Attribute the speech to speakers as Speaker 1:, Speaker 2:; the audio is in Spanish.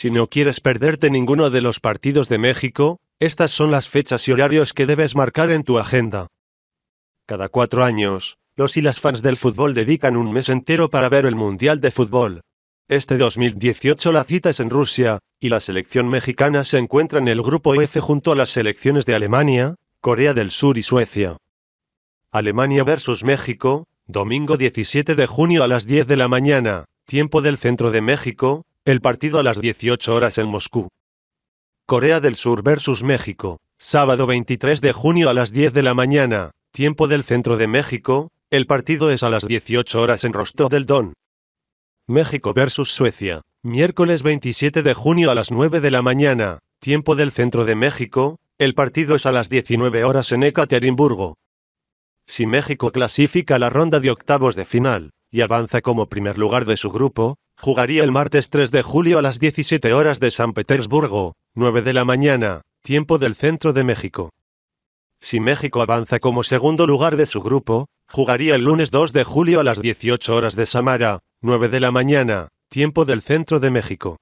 Speaker 1: Si no quieres perderte ninguno de los partidos de México, estas son las fechas y horarios que debes marcar en tu agenda. Cada cuatro años, los y las fans del fútbol dedican un mes entero para ver el Mundial de Fútbol. Este 2018 la cita es en Rusia, y la selección mexicana se encuentra en el grupo F junto a las selecciones de Alemania, Corea del Sur y Suecia. Alemania versus México, domingo 17 de junio a las 10 de la mañana, tiempo del centro de México, el partido a las 18 horas en Moscú. Corea del Sur versus México. Sábado 23 de junio a las 10 de la mañana, tiempo del centro de México. El partido es a las 18 horas en Rostov del Don. México versus Suecia. Miércoles 27 de junio a las 9 de la mañana, tiempo del centro de México. El partido es a las 19 horas en Ekaterimburgo. Si México clasifica la ronda de octavos de final, y avanza como primer lugar de su grupo, jugaría el martes 3 de julio a las 17 horas de San Petersburgo, 9 de la mañana, tiempo del centro de México. Si México avanza como segundo lugar de su grupo, jugaría el lunes 2 de julio a las 18 horas de Samara, 9 de la mañana, tiempo del centro de México.